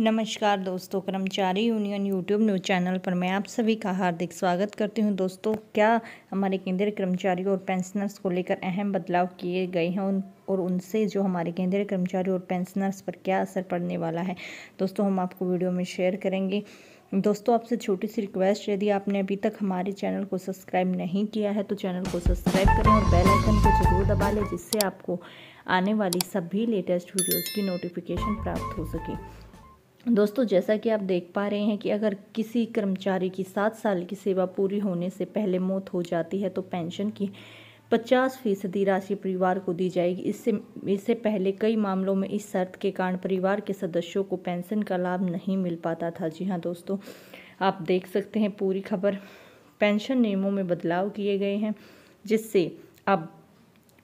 नमस्कार दोस्तों कर्मचारी यूनियन यूट्यूब न्यूज़ चैनल पर मैं आप सभी का हार्दिक स्वागत करती हूं दोस्तों क्या हमारे केंद्रीय कर्मचारी और पेंशनर्स को लेकर अहम बदलाव किए गए हैं उन और उनसे जो हमारे केंद्रीय कर्मचारी और पेंशनर्स पर क्या असर पड़ने वाला है दोस्तों हम आपको वीडियो में शेयर करेंगे दोस्तों आपसे छोटी सी रिक्वेस्ट यदि आपने अभी तक हमारे चैनल को सब्सक्राइब नहीं किया है तो चैनल को सब्सक्राइब करें और बेल आइकन को जरूर दबा लें जिससे आपको आने वाली सभी लेटेस्ट वीडियोज़ की नोटिफिकेशन प्राप्त हो सके दोस्तों जैसा कि आप देख पा रहे हैं कि अगर किसी कर्मचारी की सात साल की सेवा पूरी होने से पहले मौत हो जाती है तो पेंशन की पचास फीसदी राशि परिवार को दी जाएगी इससे इससे पहले कई मामलों में इस शर्त के कारण परिवार के सदस्यों को पेंशन का लाभ नहीं मिल पाता था जी हाँ दोस्तों आप देख सकते हैं पूरी खबर पेंशन नियमों में बदलाव किए गए हैं जिससे अब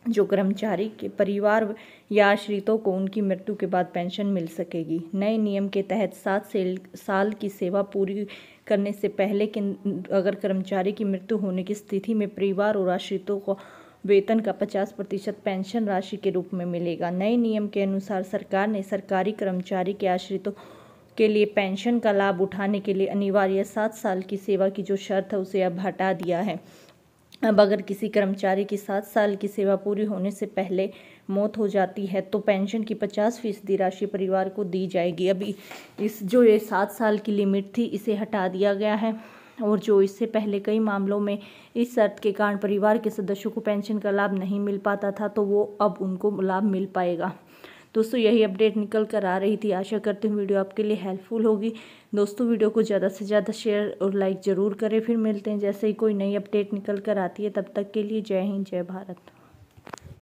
जो कर्मचारी के परिवार या आश्रितों को उनकी मृत्यु के बाद पेंशन मिल सकेगी नए नियम के तहत सात से साल की सेवा पूरी करने से पहले के अगर कर्मचारी की मृत्यु होने की स्थिति में परिवार और आश्रितों को वेतन का पचास प्रतिशत पेंशन राशि के रूप में मिलेगा नए नियम के अनुसार सरकार ने सरकारी कर्मचारी के आश्रितों के लिए पेंशन का लाभ उठाने के लिए अनिवार्य सात साल की सेवा की जो शर्त है उसे अब हटा दिया है अब अगर किसी कर्मचारी की सात साल की सेवा पूरी होने से पहले मौत हो जाती है तो पेंशन की पचास फीसदी राशि परिवार को दी जाएगी अभी इस जो ये सात साल की लिमिट थी इसे हटा दिया गया है और जो इससे पहले कई मामलों में इस शर्त के कारण परिवार के सदस्यों को पेंशन का लाभ नहीं मिल पाता था तो वो अब उनको लाभ मिल पाएगा दोस्तों यही अपडेट निकल कर आ रही थी आशा करती हूँ वीडियो आपके लिए हेल्पफुल होगी दोस्तों वीडियो को ज़्यादा से ज़्यादा शेयर और लाइक ज़रूर करें फिर मिलते हैं जैसे ही कोई नई अपडेट निकल कर आती है तब तक के लिए जय हिंद जय भारत